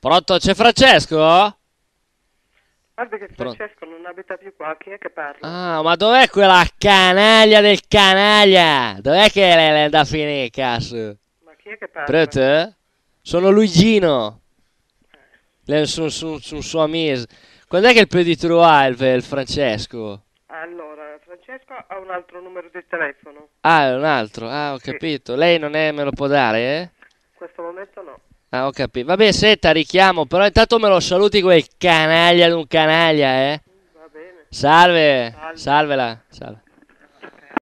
Pronto, c'è Francesco? Guarda che Francesco Pronto. non abita più qua, chi è che parla? Ah, ma dov'è quella canaglia del canaglia? Dov'è che è da finire, cazzo? Ma chi è che parla? Pronto? Sono Luigino. Eh. Sono su, su, suo amico. Quando è che il peditro ha il, il Francesco? Allora, Francesco ha un altro numero di telefono. Ah, un altro? Ah, ho sì. capito. Lei non è, me lo può dare, eh? In questo momento no. Ah, ho capito. Vabbè, Setta, richiamo, però intanto me lo saluti quel canaglia di un canaglia, eh. Va bene. Salve, salve. salvela, salve.